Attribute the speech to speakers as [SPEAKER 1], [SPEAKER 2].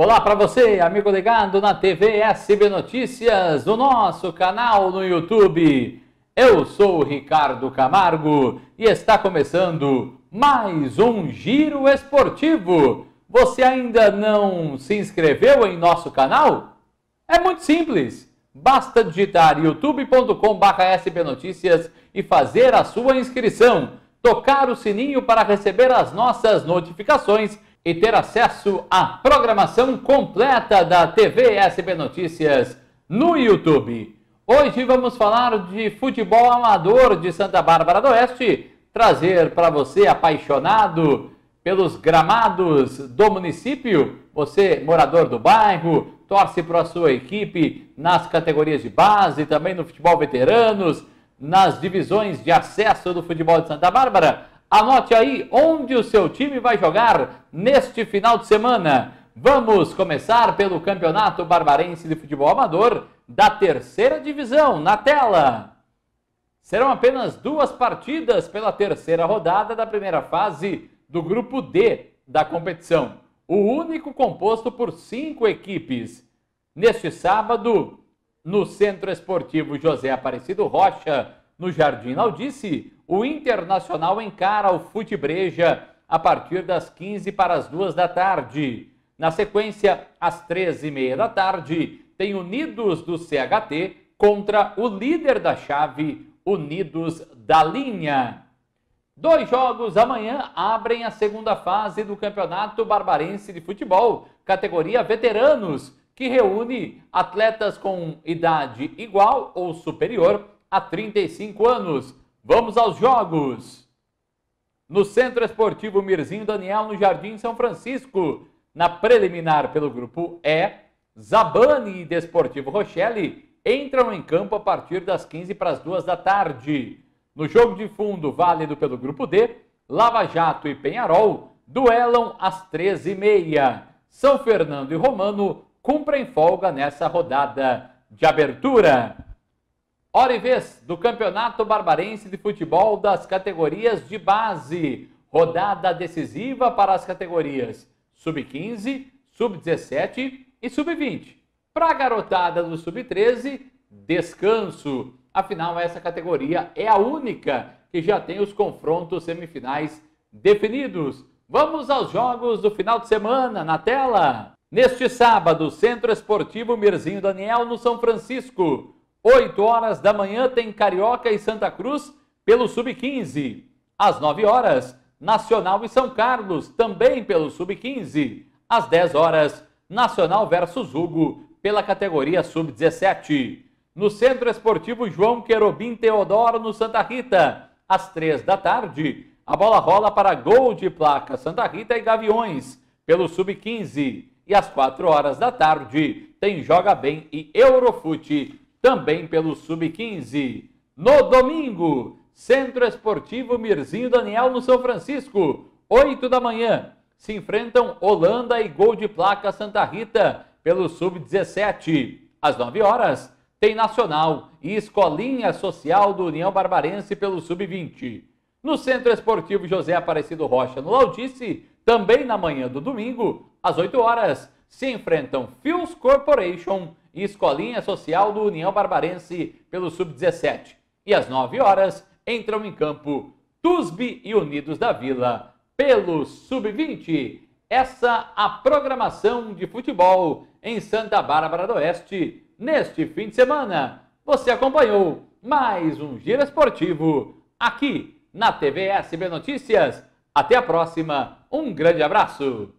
[SPEAKER 1] Olá para você, amigo ligado na TV SB Notícias, no nosso canal no YouTube. Eu sou o Ricardo Camargo e está começando mais um Giro Esportivo. Você ainda não se inscreveu em nosso canal? É muito simples. Basta digitar youtube.com/sbnoticias e fazer a sua inscrição. Tocar o sininho para receber as nossas notificações e ter acesso à programação completa da TV SB Notícias no YouTube. Hoje vamos falar de futebol amador de Santa Bárbara do Oeste, trazer para você apaixonado pelos gramados do município, você morador do bairro, torce para a sua equipe nas categorias de base, também no futebol veteranos, nas divisões de acesso do futebol de Santa Bárbara. Anote aí onde o seu time vai jogar neste final de semana. Vamos começar pelo Campeonato Barbarense de Futebol Amador da terceira divisão na tela. Serão apenas duas partidas pela terceira rodada da primeira fase do grupo D da competição, o único composto por cinco equipes. Neste sábado, no Centro Esportivo José Aparecido Rocha, no Jardim Laudice, o Internacional encara o Futebreja a partir das 15 para as 2 da tarde. Na sequência, às 13h30 da tarde, tem Unidos do CHT contra o líder da chave, Unidos da Linha. Dois jogos amanhã abrem a segunda fase do Campeonato Barbarense de Futebol, categoria Veteranos, que reúne atletas com idade igual ou superior a 35 anos. Vamos aos jogos. No Centro Esportivo Mirzinho Daniel, no Jardim São Francisco. Na preliminar pelo grupo E, Zabani e Desportivo Rochelle entram em campo a partir das 15 para as 2 da tarde. No jogo de fundo, válido pelo grupo D, Lava Jato e Penharol duelam às 13h30. São Fernando e Romano cumprem folga nessa rodada de abertura. Hora e vez do Campeonato Barbarense de Futebol das categorias de base. Rodada decisiva para as categorias Sub-15, Sub-17 e Sub-20. Para a garotada do Sub-13, descanso. Afinal, essa categoria é a única que já tem os confrontos semifinais definidos. Vamos aos jogos do final de semana na tela. Neste sábado, Centro Esportivo Mirzinho Daniel, no São Francisco 8 horas da manhã tem Carioca e Santa Cruz pelo Sub-15. Às 9 horas, Nacional e São Carlos também pelo Sub-15. Às 10 horas, Nacional versus Hugo pela categoria Sub-17. No Centro Esportivo João Querobim Teodoro, no Santa Rita, às 3 da tarde, a bola rola para gol de placa Santa Rita e Gaviões pelo Sub-15. E às 4 horas da tarde, tem Joga Bem e Eurofute também pelo Sub-15. No domingo, Centro Esportivo Mirzinho Daniel no São Francisco, 8 da manhã, se enfrentam Holanda e Gol de Placa Santa Rita pelo Sub-17. Às 9 horas, tem Nacional e Escolinha Social do União Barbarense pelo Sub-20. No Centro Esportivo José Aparecido Rocha, no Laudice, também na manhã do domingo, às 8 horas, se enfrentam Fios Corporation e Escolinha Social do União Barbarense pelo Sub-17. E às 9 horas entram em campo TUSB e Unidos da Vila pelo Sub-20. Essa a programação de futebol em Santa Bárbara do Oeste neste fim de semana. Você acompanhou mais um Giro Esportivo aqui na TV SB Notícias. Até a próxima, um grande abraço!